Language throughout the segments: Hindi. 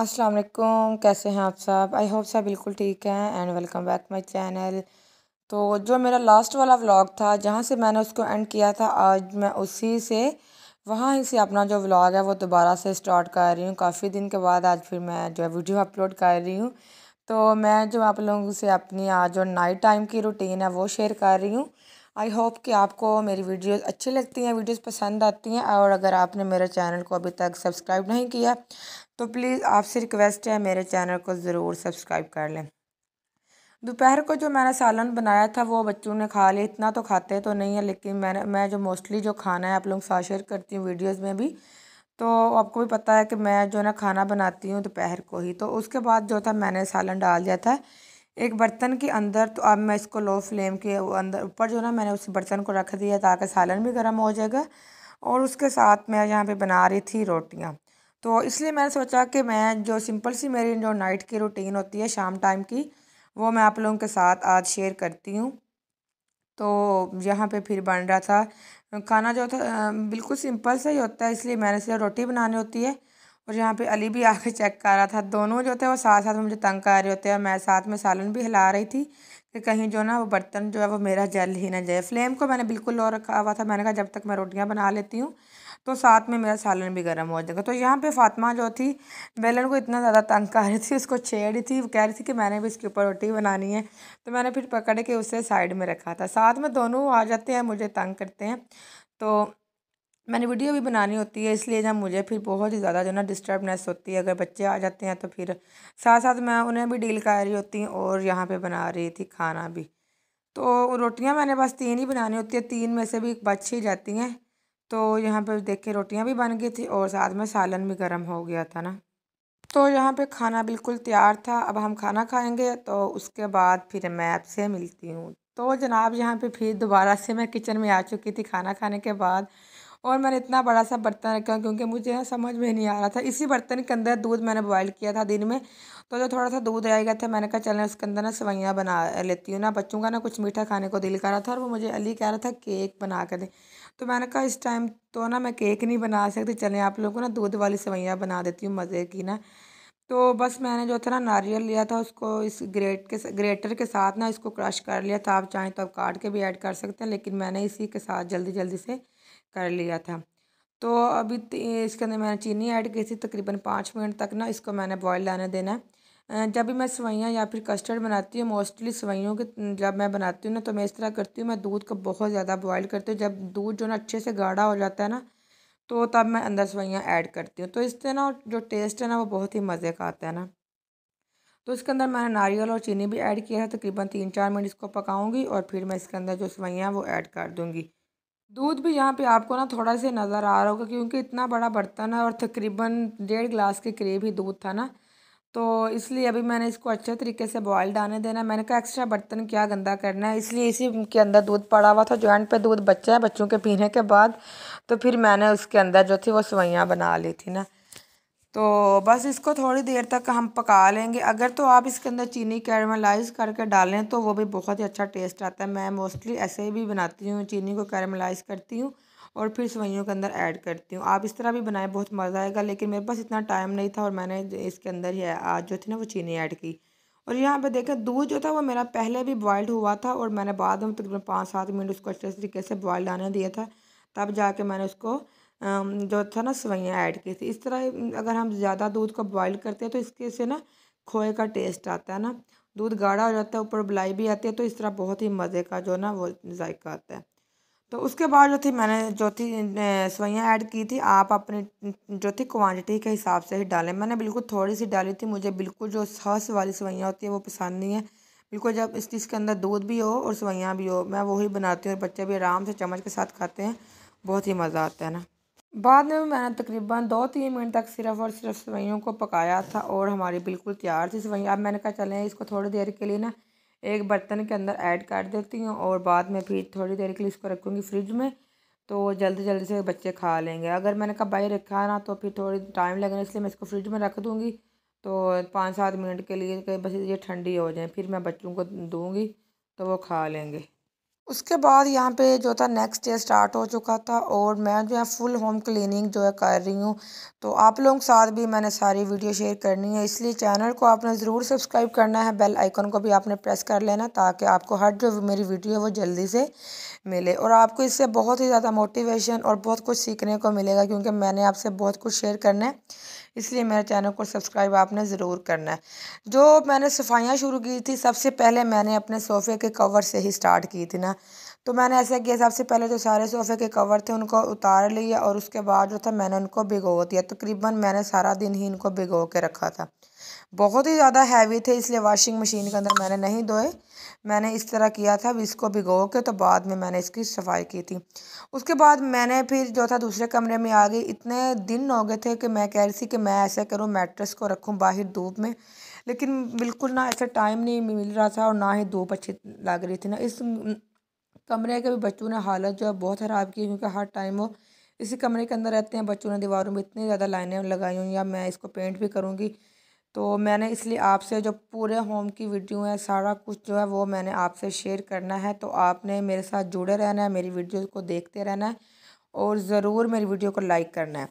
अस्सलाम वालेकुम कैसे हैं आप सब आई होप सब बिल्कुल ठीक हैं and welcome back my channel तो जो मेरा लास्ट वाला व्लॉग था जहाँ से मैंने उसको एंड किया था आज मैं उसी से वहाँ ही से अपना जो व्लॉग है वो दोबारा से स्टार्ट कर रही हूँ काफ़ी दिन के बाद आज फिर मैं जो है वीडियो अपलोड कर रही हूँ तो मैं जो आप लोगों से अपनी आज जो नाइट टाइम की रूटीन है वो शेयर कर रही हूँ आई होप कि आपको मेरी वीडियोस अच्छी लगती हैं वीडियोस पसंद आती हैं और अगर आपने मेरे चैनल को अभी तक सब्सक्राइब नहीं किया तो प्लीज़ आपसे रिक्वेस्ट है मेरे चैनल को ज़रूर सब्सक्राइब कर लें दोपहर को जो मैंने सालन बनाया था वो बच्चों ने खा लिया इतना तो खाते तो नहीं है लेकिन मैंने मैं जो मोस्टली जो खाना है आप लोग साथ शेयर करती हूँ वीडियोज़ में भी तो आपको भी पता है कि मैं जो ना खाना बनाती हूँ दोपहर को ही तो उसके बाद जो था मैंने सालन डाल दिया था एक बर्तन के अंदर तो अब मैं इसको लो फ्लेम के अंदर ऊपर जो ना मैंने उस बर्तन को रख दिया ताकि सालन भी गर्म हो जाएगा और उसके साथ मैं यहाँ पे बना रही थी रोटियाँ तो इसलिए मैंने सोचा कि मैं जो सिंपल सी मेरी जो नाइट की रूटीन होती है शाम टाइम की वो मैं आप लोगों के साथ आज शेयर करती हूँ तो यहाँ पे फिर बन रहा था खाना जो था बिल्कुल सिंपल सा ही होता है इसलिए मैंने सिर्फ रोटी बनानी होती है और यहाँ पे अली भी आके चेक कर रहा था दोनों जो थे वो साथ साथ मुझे तंग कर रहे होते हैं और मैं साथ में सालन भी हिला रही थी कि कहीं जो ना वो बर्तन जो है वो मेरा जल ही ना जाए फ्लेम को मैंने बिल्कुल लो रखा हुआ था मैंने कहा जब तक मैं रोटियाँ बना लेती हूँ तो साथ में मेरा सालन भी गर्म हो जाएगा तो यहाँ पे फातमा जो थी बेलन को इतना ज़्यादा तंग कर रही थी उसको छेड़ रही थी वो कह रही थी कि मैंने भी इसके ऊपर रोटी बनानी है तो मैंने फिर पकड़ के उसे साइड में रखा था साथ में दोनों आ जाते हैं मुझे तंग करते हैं तो मैंने वीडियो भी बनानी होती है इसलिए जब मुझे फिर बहुत ही ज़्यादा जो ना डिस्टर्बनेस होती है अगर बच्चे आ जाते हैं तो फिर साथ साथ मैं उन्हें भी डील कर रही होती हूँ और यहाँ पे बना रही थी खाना भी तो रोटियाँ मैंने बस तीन ही बनानी होती है तीन में से भी बच ही जाती हैं तो यहाँ पर देख के रोटियाँ भी बन गई थी और साथ में सालन भी गर्म हो गया था ना तो यहाँ पर खाना बिल्कुल तैयार था अब हम खाना खाएँगे तो उसके बाद फिर मैं आपसे मिलती हूँ तो जनाब यहाँ पर फिर दोबारा से मैं किचन में आ चुकी थी खाना खाने के बाद और मैंने इतना बड़ा सा बर्तन रखा क्योंकि मुझे ना समझ में नहीं आ रहा था इसी बर्तन के अंदर दूध मैंने बॉयल किया था दिन में तो जो थोड़ा सा दूध रह गया था मैंने कहा चलें उसके अंदर ना सवैयाँ बना लेती हूँ ना बच्चों का ना कुछ मीठा खाने को दिल कर रहा था और वो मुझे अली कह रहा था केक बना कर दे तो मैंने कहा इस टाइम तो ना मैं केक नहीं बना सकती चलें आप लोगों को ना दूध वाली सवैयाँ बना देती हूँ मज़े की ना तो बस मैंने जो था ना नारियल लिया था उसको इस ग्रेट के ग्रेटर के साथ ना इसको क्रश कर लिया था आप चाहें तो आप काट के भी ऐड कर सकते हैं लेकिन मैंने इसी के साथ जल्दी जल्दी से कर लिया था तो अभी इसके अंदर मैंने चीनी ऐड की थी तकरीबन पाँच मिनट तक ना इसको मैंने बॉयल आने देना है जब भी मैं सवैयाँ या फिर कस्टर्ड बनाती हूँ मोस्टली सवैयों के जब मैं बनाती हूँ ना तो मैं इस तरह करती हूँ मैं दूध को बहुत ज़्यादा बॉयल करती हूँ जब दूध जो ना अच्छे से गाढ़ा हो जाता है ना तो तब मैं अंदर सवैयाँ ऐड करती हूँ तो इससे ना जो टेस्ट है ना वो बहुत ही मज़े का आता है ना तो इसके अंदर मैंने नारियल और चीनी भी ऐड किया है तकरीबन तीन चार मिनट इसको पकाऊँगी और फिर मैं इसके अंदर जो सवैयाँ वो ऐड कर दूँगी दूध भी यहाँ पे आपको ना थोड़ा से नज़र आ रहा होगा क्योंकि इतना बड़ा बर्तन है और तकरीबन डेढ़ गिलास के करीब ही दूध था ना तो इसलिए अभी मैंने इसको अच्छे तरीके से बॉयल डालने देना मैंने कहा एक्स्ट्रा बर्तन क्या गंदा करना है इसलिए इसी के अंदर दूध पड़ा हुआ था जॉइंट पे दूध बच्चा है बच्चों के पीने के बाद तो फिर मैंने उसके अंदर जो थी वो सवैयाँ बना ली थी ना तो बस इसको थोड़ी देर तक हम पका लेंगे अगर तो आप इसके अंदर चीनी कैरमलाइज करके डालें तो वो भी बहुत ही अच्छा टेस्ट आता है मैं मोस्टली ऐसे ही भी बनाती हूँ चीनी को कैरमलाइज करती हूँ और फिर सवैयों के अंदर ऐड करती हूँ आप इस तरह भी बनाएं बहुत मज़ा आएगा लेकिन मेरे पास इतना टाइम नहीं था और मैंने इसके अंदर ही आज जो थी ना वो चीनी ऐड की और यहाँ पर देखें दूध जो था वो मेरा पहले भी बॉयल्ड हुआ था और मैंने बाद में तकरीबन पाँच सात मिनट उसको अच्छे तरीके से बॉयल्ड आने दिया था तब जाके मैंने उसको जो था ना सवैयाँ ऐड की थी इस तरह अगर हम ज़्यादा दूध को बॉयल करते हैं तो इसके से ना खोए का टेस्ट आता है ना दूध गाढ़ा हो जाता है ऊपर बलाई भी आती है तो इस तरह बहुत ही मज़े का जो ना वो जायका आता है तो उसके बाद जो थी मैंने जो थी सवैयाँ ऐड की थी आप अपनी जो थी क्वान्टिटी के हिसाब से ही डालें मैंने बिल्कुल थोड़ी सी डाली थी मुझे बिल्कुल जो सॉस वाली सवैयाँ होती है वो पसंद नहीं है बिल्कुल जब इस चीज़ के अंदर दूध भी हो और सवैयाँ भी हो मैं वही बनाती हूँ और बच्चे भी आराम से चम्मच के साथ खाते हैं बहुत ही मज़ा आता है ना बाद में मैंने तकरीबन दो तीन मिनट तक सिर्फ और सिर्फ सवैयों को पकाया था और हमारी बिल्कुल तैयार थी सवैया अब मैंने कहा चलें इसको थोड़ी देर के लिए ना एक बर्तन के अंदर ऐड कर देती हूँ और बाद में फिर थोड़ी देर के लिए इसको रखूँगी फ्रिज में तो जल्दी जल्दी से बच्चे खा लेंगे अगर मैंने कहा भाई रखा ना तो फिर थोड़ी टाइम लगेगा इसलिए मैं इसको फ्रिज में रख दूँगी तो पाँच सात मिनट के लिए बस ये ठंडी हो जाए फिर मैं बच्चों को दूँगी तो वो खा लेंगे उसके बाद यहाँ पे जो था नेक्स्ट डे स्टार्ट हो चुका था और मैं जो है फुल होम क्लीनिंग जो है कर रही हूँ तो आप लोगों के साथ भी मैंने सारी वीडियो शेयर करनी है इसलिए चैनल को आपने ज़रूर सब्सक्राइब करना है बेल आइकन को भी आपने प्रेस कर लेना ताकि आपको हर जो मेरी वीडियो है वो जल्दी से मिले और आपको इससे बहुत ही ज़्यादा मोटिवेशन और बहुत कुछ सीखने को मिलेगा क्योंकि मैंने आपसे बहुत कुछ शेयर करना है इसलिए मेरे चैनल को सब्सक्राइब आपने ज़रूर करना है जो मैंने सफाइयाँ शुरू की थी सबसे पहले मैंने अपने सोफ़े के कवर से ही स्टार्ट की थी ना तो मैंने ऐसा किया सबसे पहले जो सारे सोफ़े के कवर थे उनको उतार लिया और उसके बाद जो था मैंने उनको भिगो दिया तकरीबन तो मैंने सारा दिन ही इनको भिगो के रखा था बहुत ही ज़्यादा हैवी थे इसलिए वॉशिंग मशीन के अंदर मैंने नहीं धोए मैंने इस तरह किया था इसको भिगो के तो बाद में मैंने इसकी सफाई की थी उसके बाद मैंने फिर जो था दूसरे कमरे में आ गई इतने दिन हो गए थे कि मैं कह रही थी कि मैं ऐसा करूँ मैट्रेस को रखूँ बाहर धूप में लेकिन बिल्कुल ना ऐसा टाइम नहीं मिल रहा था और ना ही धूप अच्छी लग रही थी ना इस कमरे के भी बच्चों ने हालत जो है बहुत ख़राब की क्योंकि हर टाइम वो इसी कमरे के अंदर रहते हैं बच्चों ने दीवारों में इतनी ज़्यादा लाइनें लगाई हुई या मैं इसको पेंट भी करूँगी तो मैंने इसलिए आपसे जो पूरे होम की वीडियो है सारा कुछ जो है वो मैंने आपसे शेयर करना है तो आपने मेरे साथ जुड़े रहना है मेरी वीडियो को देखते रहना है और ज़रूर मेरी वीडियो को लाइक करना है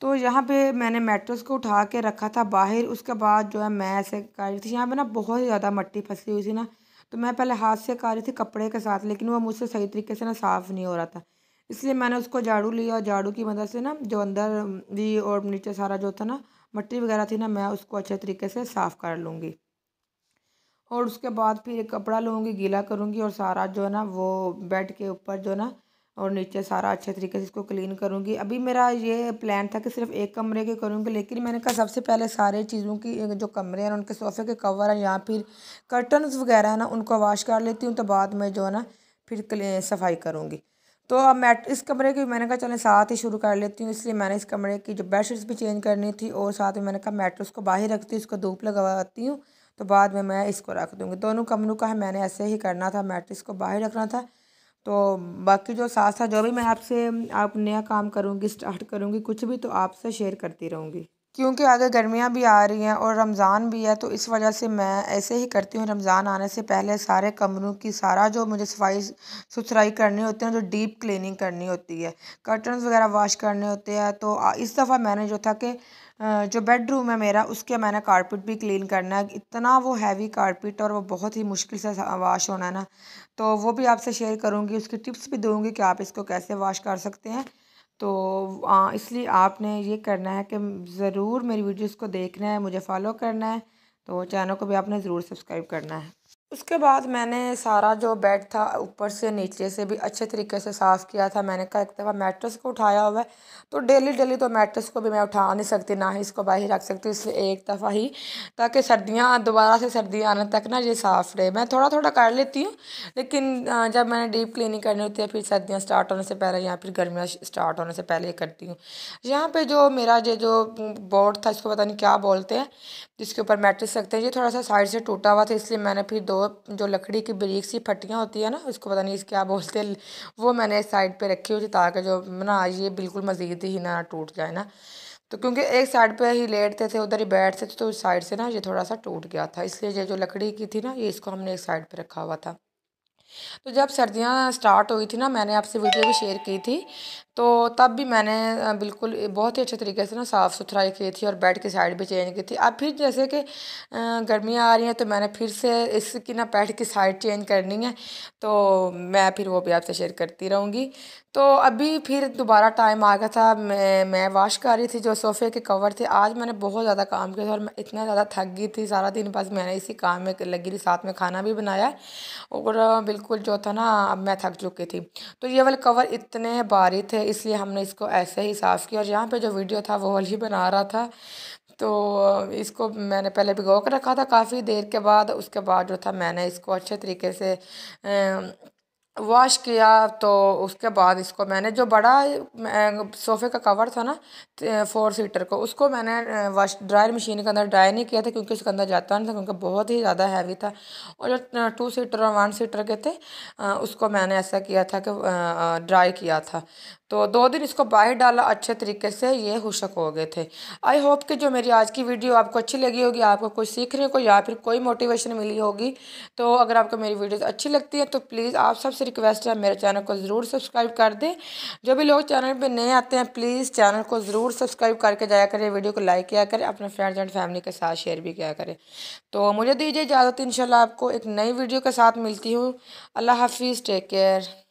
तो यहाँ पे मैंने मेट्रोस को उठा के रखा था बाहर उसके बाद जो है मैं ऐसे कर रही थी यहाँ पर ना बहुत ज़्यादा मट्टी फंसी हुई थी ना तो मैं पहले हाथ से कर रही थी कपड़े के साथ लेकिन वो मुझसे सही तरीके से ना साफ़ नहीं हो रहा था इसलिए मैंने उसको झाड़ू लिया और झाड़ू की मदद से ना जो अंदर भी और नीचे सारा जो था ना मट्टी वगैरह थी ना मैं उसको अच्छे तरीके से साफ़ कर लूँगी और उसके बाद फिर एक कपड़ा लूँगी गीला करूँगी और सारा जो है ना वो बेड के ऊपर जो है ना और नीचे सारा अच्छे तरीके से इसको क्लीन करूँगी अभी मेरा ये प्लान था कि सिर्फ एक कमरे के करूँगी लेकिन मैंने कहा सबसे पहले सारे चीज़ों की जो कमरे हैं उनके सोफ़े के कवर हैं या फिर कर्टन्स वगैरह हैं ना उनको वॉश कर लेती हूँ तो बाद में जो है ना फिर सफाई करूँगी तो अब मैट इस कमरे की मैंने कहा चलें साथ ही शुरू कर लेती हूँ इसलिए मैंने इस कमरे की जो बेडशीट्स भी चेंज करनी थी और साथ में मैंने कहा मैट्रस को बाहर रखती हूँ इसको धूप लगवाती हूँ तो बाद में मैं इसको रख दूँगी दोनों कमरों का है मैंने ऐसे ही करना था मैट्रिस को बाहर रखना था तो बाकी जो साथ साथ जो भी मैं आपसे आप नया काम करूँगी स्टार्ट करूँगी कुछ भी तो आपसे शेयर करती रहूँगी क्योंकि आगे गर्मियाँ भी आ रही हैं और रमज़ान भी है तो इस वजह से मैं ऐसे ही करती हूँ रमज़ान आने से पहले सारे कमरों की सारा जो मुझे सफाई सुथराई करनी होती है जो डीप क्लीनिंग करनी होती है कर्टन वगैरह वॉश करने होते हैं तो इस दफ़ा मैंने जो था कि जो बेडरूम है मेरा उसके मैंने कारपेट भी क्लीन करना है इतना वो हैवी कारपेट और वो बहुत ही मुश्किल से वाश होना है ना तो वो भी आपसे शेयर करूँगी उसकी टिप्स भी दूँगी कि आप इसको कैसे वाश कर सकते हैं तो इसलिए आपने ये करना है कि ज़रूर मेरी वीडियोस को देखना है मुझे फॉलो करना है तो चैनल को भी आपने ज़रूर सब्सक्राइब करना है उसके बाद मैंने सारा जो बेड था ऊपर से नीचे से भी अच्छे तरीके से साफ़ किया था मैंने कहा एक दफ़ा मैट्रेस को उठाया हुआ है तो डेली डेली तो मैट्रेस को भी मैं उठा नहीं सकती ना ही इसको बाहर रख सकती इसलिए एक दफ़ा ही ताकि सर्दियाँ दोबारा से सर्दी आने तक ना ये साफ़ रहे मैं थोड़ा थोड़ा कर लेती हूँ लेकिन जब मैंने डीप क्लिनिंग करनी होती है फिर सर्दियाँ स्टार्ट होने से पहले या फिर गर्मियाँ स्टार्ट होने से पहले करती हूँ यहाँ पर जो मेरा ये जो बोर्ड था इसको पता नहीं क्या बोलते हैं जिसके ऊपर मैट्रिक्स रखते हैं ये थोड़ा सा साइड से टूटा हुआ था इसलिए मैंने फिर दो जो लकड़ी की बरीक सी फटियाँ होती है ना उसको पता नहीं क्या बोलते हैं वो मैंने साइड पर रखी हुई थी ताकि जो ना ये बिल्कुल मज़ीद ही ना टूट जाए ना तो क्योंकि एक साइड पे ही लेटते थे उधर ही बैठते थे तो उस साइड से ना ये थोड़ा सा टूट गया था इसलिए ये जो लकड़ी की थी ना ये इसको हमने एक साइड पे रखा हुआ था तो जब सर्दियाँ स्टार्ट हुई थी ना मैंने आपसे वीडियो भी शेयर की थी तो तब भी मैंने बिल्कुल बहुत ही अच्छे तरीके से ना साफ़ सुथराई की थी और बेड की साइड भी चेंज की थी अब फिर जैसे कि गर्मियाँ आ रही हैं तो मैंने फिर से इसकी ना बेड की साइड चेंज करनी है तो मैं फिर वो भी आपसे शेयर करती रहूँगी तो अभी फिर दोबारा टाइम आ गया था मैं मैं वॉश कर रही थी जो सोफ़े के कवर थे आज मैंने बहुत ज़्यादा काम किया था और मैं इतना ज़्यादा थक गई थी सारा दिन बस मैंने इसी काम में लगी थी साथ में खाना भी बनाया और बिल्कुल बिल्कुल जो था ना मैं थक चुकी थी तो ये वाले कवर इतने भारी थे इसलिए हमने इसको ऐसे ही साफ़ किया और यहाँ पे जो वीडियो था वो ही बना रहा था तो इसको मैंने पहले भिगो कर रखा था काफ़ी देर के बाद उसके बाद जो था मैंने इसको अच्छे तरीके से वॉश किया तो उसके बाद इसको मैंने जो बड़ा सोफ़े का कवर था ना फोर सीटर को उसको मैंने वॉश ड्रायर मशीन के अंदर ड्राई नहीं किया था क्योंकि उसके अंदर जाता नहीं था क्योंकि बहुत ही ज़्यादा हैवी था और जो टू सीटर और वन सीटर के थे उसको मैंने ऐसा किया था कि ड्राई किया था तो दो दिन इसको बाहर डाला अच्छे तरीके से ये हुशक हो गए थे आई होप कि जो मेरी आज की वीडियो आपको अच्छी लगी होगी आपको कुछ सीखने को या फिर कोई मोटिवेशन मिली होगी तो अगर आपको मेरी वीडियोस अच्छी लगती है तो प्लीज़ आप सबसे रिक्वेस्ट है मेरे चैनल को ज़रूर सब्सक्राइब कर दें जो भी लोग चैनल पर नए आते हैं प्लीज़ चैनल को ज़रूर सब्सक्राइब करके जाया करें वीडियो को लाइक किया करें अपने फ्रेंड्स एंड फैमिली के साथ शेयर भी किया करें तो मुझे दीजिए इजाज़त इन आपको एक नई वीडियो के साथ मिलती हूँ अल्लाह हाफिज़ टेक केयर